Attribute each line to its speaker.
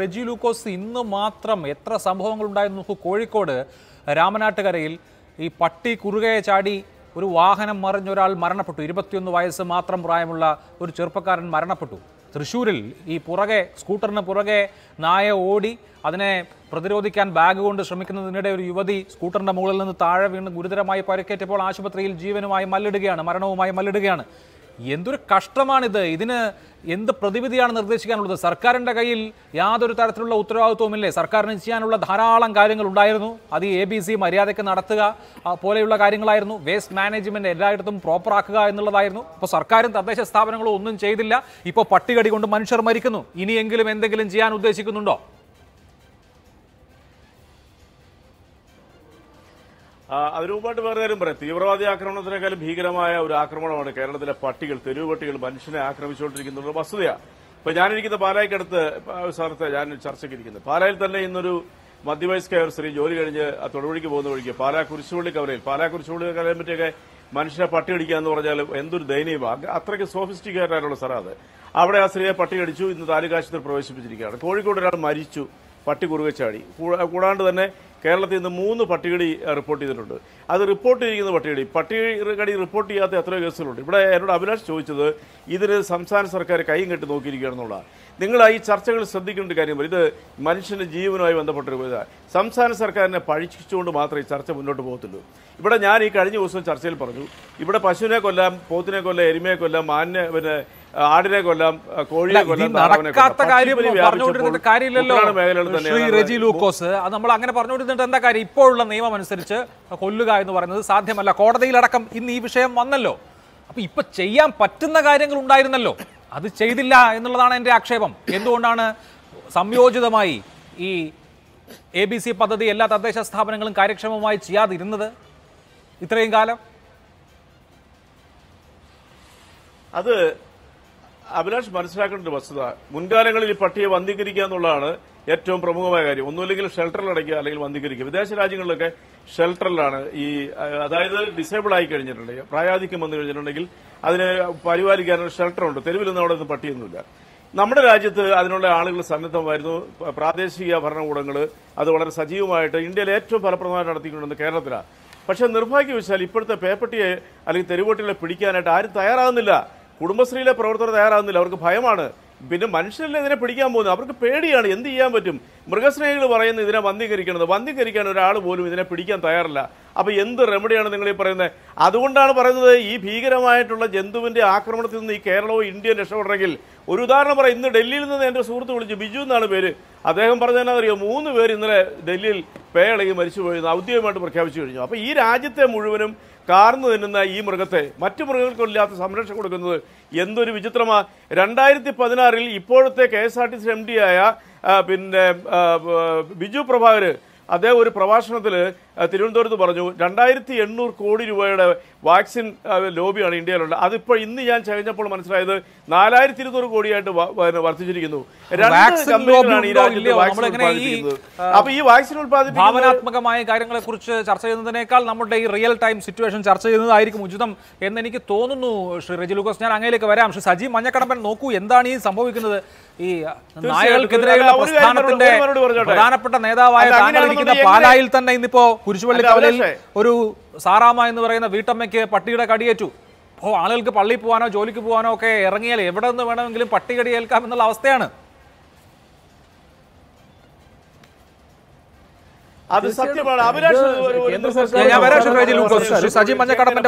Speaker 1: റെജി ലൂക്കോസ് ഇന്ന് മാത്രം എത്ര സംഭവങ്ങൾ ഉണ്ടായിരുന്നു നോക്കൂ കോഴിക്കോട് രാമനാട്ടുകരയിൽ ഈ പട്ടി കുറുകയെ ചാടി ഒരു വാഹനം മറിഞ്ഞ ഒരാൾ മരണപ്പെട്ടു ഇരുപത്തിയൊന്ന് വയസ്സ് മാത്രം പ്രായമുള്ള ഒരു ചെറുപ്പക്കാരൻ മരണപ്പെട്ടു തൃശ്ശൂരിൽ ഈ പുറകെ സ്കൂട്ടറിന് പുറകെ നായ ഓടി അതിനെ പ്രതിരോധിക്കാൻ ബാഗ് കൊണ്ട് ശ്രമിക്കുന്നതിനിടെ ഒരു യുവതി സ്കൂട്ടറിൻ്റെ മുകളിൽ നിന്ന് താഴെ വീണ് ഗുരുതരമായി പരിക്കേറ്റപ്പോൾ ആശുപത്രിയിൽ ജീവനുമായി മല്ലിടുകയാണ് മരണവുമായി മല്ലിടുകയാണ് എന്തൊരു കഷ്ടമാണിത് ഇതിന് എന്ത് പ്രതിവിധിയാണ് നിർദ്ദേശിക്കാനുള്ളത് സർക്കാരിൻ്റെ കയ്യിൽ യാതൊരു തരത്തിലുള്ള ഇല്ലേ സർക്കാരിന് ചെയ്യാനുള്ള ധാരാളം കാര്യങ്ങൾ ഉണ്ടായിരുന്നു അത് എ ബി സി മര്യാദയ്ക്ക് നടത്തുക പോലെയുള്ള കാര്യങ്ങളായിരുന്നു വേസ്റ്റ് മാനേജ്മെൻറ്റ് എല്ലായിടത്തും പ്രോപ്പറാക്കുക എന്നുള്ളതായിരുന്നു ഇപ്പോൾ സർക്കാരും തദ്ദേശ സ്ഥാപനങ്ങളും ഒന്നും ചെയ്തില്ല ഇപ്പോൾ പട്ടികടി കൊണ്ട് മനുഷ്യർ മരിക്കുന്നു ഇനിയെങ്കിലും എന്തെങ്കിലും ചെയ്യാൻ ഉദ്ദേശിക്കുന്നുണ്ടോ
Speaker 2: അവരുമായിട്ട് വേറെ കാര്യം പറയാം തീവ്രവാദി ആക്രമണത്തിനേക്കാളും ഭീകരമായ ഒരു ആക്രമണമാണ് കേരളത്തിലെ പട്ടികൾ തെരുവ് പട്ടികൾ മനുഷ്യനെ ആക്രമിച്ചുകൊണ്ടിരിക്കുന്ന ഒരു വസ്തുതയാണ് ഇപ്പൊ ഞാനിരിക്കുന്ന പാലായ്ക്കടുത്ത് സ്ഥലത്ത് ഞാൻ ചർച്ചയ്ക്ക് ഇരിക്കുന്നത് പാലായിൽ തന്നെ ഇന്നൊരു മധ്യവയസ്കായ ഒരു സ്ത്രീ ജോലി കഴിഞ്ഞ് തൊടുപുഴയ്ക്ക് പോകുന്ന വഴിക്ക് പാലാ കുരിശുപള്ളി കവലയിൽ പാലാ കുരിശുപള്ളി കവലയെ പറ്റിയൊക്കെ മനുഷ്യനെ പട്ടി അടിക്കുക എന്ന് പറഞ്ഞാൽ എന്തൊരു ദയനീയമാണ് അത്രയ്ക്ക് സോഫിസ്റ്റിക്കേറ്റഡ് ആയിട്ടുള്ള സ്ഥലം അത് അവിടെ ആ സ്ത്രീയെ പട്ടി അടിച്ചു ഇന്ന് താലൂക്കാശുപത്രി പ്രവേശിപ്പിച്ചിരിക്കുകയാണ് കോഴിക്കോട് ഒരാൾ മരിച്ചു പട്ടി കുറുകച്ചാടി കൂടാണ്ട് തന്നെ കേരളത്തിൽ നിന്ന് മൂന്ന് പട്ടികടി റിപ്പോർട്ട് ചെയ്തിട്ടുണ്ട് അത് റിപ്പോർട്ട് ചെയ്തിരിക്കുന്ന പട്ടികടി പട്ടികടി റിപ്പോർട്ട് ചെയ്യാത്ത എത്രയോ കേസുകളുണ്ട് ഇവിടെ എന്നോട് അഭിലാഷ് ചോദിച്ചത് ഇതിന് സംസ്ഥാന സർക്കാർ കൈയും കെട്ടി നോക്കിയിരിക്കുകയാണെന്നുള്ള നിങ്ങൾ ഈ ചർച്ചകൾ ശ്രദ്ധിക്കേണ്ട കാര്യം ഇത് മനുഷ്യൻ്റെ ജീവനുമായി ബന്ധപ്പെട്ടൊരു സംസ്ഥാന സർക്കാരിനെ പഴിച്ചുകൊണ്ട് മാത്രമേ ഈ ചർച്ച മുന്നോട്ട് പോകത്തുള്ളൂ ഇവിടെ ഞാൻ ഈ കഴിഞ്ഞ ദിവസം ചർച്ചയിൽ പറഞ്ഞു ഇവിടെ പശുവിനെ കൊല്ലാം പോത്തിനെ കൊല്ലാം എരുമയെ കൊല്ലാം മാന്യ പിന്നെ ആടിനെ കൊല്ലാം കോഴിയെ കൊല്ലാം നടക്കാത്ത കാര്യം കാര്യമില്ലല്ലോ ശ്രീ റെജി
Speaker 1: ലൂക്കോസ് അത് നമ്മൾ അങ്ങനെ പറഞ്ഞുകൊണ്ടിരുന്നിട്ട് എന്താ കാര്യം ഇപ്പോഴുള്ള നിയമം അനുസരിച്ച് കൊല്ലുക എന്ന് പറയുന്നത് സാധ്യമല്ല കോടതിയിലടക്കം ഇന്ന് ഈ വിഷയം വന്നല്ലോ അപ്പൊ ഇപ്പൊ ചെയ്യാൻ പറ്റുന്ന കാര്യങ്ങൾ ഉണ്ടായിരുന്നല്ലോ അത് ചെയ്തില്ല എന്നുള്ളതാണ് എൻ്റെ ആക്ഷേപം എന്തുകൊണ്ടാണ് സംയോജിതമായി ഈ എ ബി സി പദ്ധതി എല്ലാ തദ്ദേശ സ്ഥാപനങ്ങളും കാര്യക്ഷമമായി ചെയ്യാതിരുന്നത്
Speaker 2: ഇത്രയും കാലം അത് അഭിലാഷ് മനസ്സിലാക്കേണ്ട വസ്തുത മുൻകാലങ്ങളിൽ ഈ പട്ടിയെ വന്ധീകരിക്കുക എന്നുള്ളതാണ് ഏറ്റവും പ്രമുഖമായ കാര്യം ഒന്നുമില്ലെങ്കിൽ ഷെൽട്ടറിൽ അടയ്ക്കുക അല്ലെങ്കിൽ വന്ധീകരിക്കുക വിദേശ രാജ്യങ്ങളിലൊക്കെ ഷെൽട്ടറിലാണ് ഈ അതായത് ഡിസേബിൾ ആയി കഴിഞ്ഞിട്ടുണ്ടെങ്കിൽ പ്രായാധിക്യം വന്നു കഴിഞ്ഞിട്ടുണ്ടെങ്കിൽ അതിനെ പരിപാലിക്കാനുള്ള ഷെൽട്ടറുണ്ട് തെരുവിലൊന്നും അവിടെ നിന്ന് പട്ടിയൊന്നുമില്ല നമ്മുടെ രാജ്യത്ത് അതിനുള്ള ആളുകൾ സന്നദ്ധമായിരുന്നു പ്രാദേശിക ഭരണകൂടങ്ങൾ അത് വളരെ സജീവമായിട്ട് ഇന്ത്യയിൽ ഏറ്റവും ഫലപ്രദമായിട്ട് നടത്തിക്കൊണ്ടിരുന്നത് കേരളത്തിലാണ് പക്ഷേ നിർഭാഗ്യവശാൽ ഇപ്പോഴത്തെ പേപ്പട്ടിയെ അല്ലെങ്കിൽ തെരുവോട്ടികളെ പിടിക്കാനായിട്ട് ആരും തയ്യാറാകുന്നില്ല കുടുംബശ്രീയിലെ പ്രവർത്തകർ തയ്യാറാകുന്നില്ല അവർക്ക് ഭയമാണ് പിന്നെ മനുഷ്യരല്ലേ ഇതിനെ പിടിക്കാൻ പോകുന്നത് അവർക്ക് പേടിയാണ് എന്ത് ചെയ്യാൻ പറ്റും മൃഗസ്നേഹികൾ പറയുന്നത് ഇതിനെ വന്ധീകരിക്കണത് വന്ധീകരിക്കാൻ ഒരാൾ പോലും ഇതിനെ പിടിക്കാൻ തയ്യാറില്ല അപ്പോൾ എന്ത് റെമഡിയാണ് നിങ്ങൾ ഈ പറയുന്നത് അതുകൊണ്ടാണ് പറയുന്നത് ഈ ഭീകരമായിട്ടുള്ള ജന്തുവിൻ്റെ ആക്രമണത്തിൽ നിന്ന് ഈ കേരളവും ഇന്ത്യയും രക്ഷപ്പെടണമെങ്കിൽ ഒരു ഉദാഹരണം പറയാം ഇന്ന് ഡൽഹിയിൽ നിന്ന് എൻ്റെ സുഹൃത്ത് വിളിച്ചു ബിജു എന്നാണ് പേര് അദ്ദേഹം പറഞ്ഞാൽ അറിയാം മൂന്ന് പേര് ഇന്നലെ ഡൽഹിയിൽ മരിച്ചു മരിച്ചുപോയി ഔദ്യോഗികമായിട്ട് പ്രഖ്യാപിച്ചു കഴിഞ്ഞു അപ്പോൾ ഈ രാജ്യത്തെ മുഴുവനും കാർന്നു തിന്നുന്ന ഈ മൃഗത്തെ മറ്റു മൃഗങ്ങൾക്കില്ലാത്ത സംരക്ഷണം കൊടുക്കുന്നത് എന്തൊരു വിചിത്രമാ രണ്ടായിരത്തി പതിനാറിൽ ഇപ്പോഴത്തെ K S R T C M D ആയ പിന്നെ ബിജു പ്രഭാകർ അദ്ദേഹം ഒരു പ്രഭാഷണത്തിൽ തിരുവനന്തപുരത്ത് പറഞ്ഞു രണ്ടായിരത്തി എണ്ണൂറ് കോടി രൂപയുടെ വാക്സിൻ ലോബിയാണ് ഇന്ത്യയിലുള്ളത് അതിപ്പോൾ ഇന്ന് ഞാൻ ചെയ്ഞ്ഞപ്പോൾ മനസ്സിലായത് നാലായിരത്തി ഇരുന്നൂറ് കോടിയായിട്ട് വർദ്ധിച്ചിരിക്കുന്നു അപ്പൊ ഈ വാക്സിൻ ഉത്പാദിപ്പിക്കുന്ന
Speaker 1: ഭാവനാത്മകമായ കാര്യങ്ങളെ കുറിച്ച് ചർച്ച ചെയ്യുന്നതിനേക്കാൾ നമ്മുടെ ഈ റിയൽ ടൈം സിറ്റുവേഷൻ ചർച്ച ചെയ്യുന്നതായിരിക്കും ഉചിതം എന്ന് എനിക്ക് തോന്നുന്നു ശ്രീ റെജി ലൂക്കോസ് ഞാൻ അങ്ങയിലേക്ക് വരാം ശ്രീ സജീവ് മഞ്ഞക്കടമ്പൻ നോക്കൂ എന്താണ് ഈ സംഭവിക്കുന്നത് ഈ നായകൾക്കെതിരെയുള്ള പ്രസ്ഥാനത്തിന്റെ പ്രധാനപ്പെട്ട നേതാവായ താങ്കൾ കാണിക്കുന്ന പാലായിൽ തന്നെ ഇന്നിപ്പോ കുരിശുപള്ളി കവലയിൽ ഒരു സാറാമ എന്ന് പറയുന്ന വീട്ടമ്മയ്ക്ക് പട്ടിയുടെ കടിയേറ്റു അപ്പോ ആളുകൾക്ക് പള്ളിയിൽ പോകാനോ ജോലിക്ക് പോകാനോ ഒക്കെ ഇറങ്ങിയാൽ എവിടെ നിന്ന് വേണമെങ്കിലും പട്ടി കടിയേൽക്കാം എന്നുള്ള അവസ്ഥയാണ് അത് സത്യമാണ് അഭിലാഷ് സജി മഞ്ഞക്കടപ്പന്റെ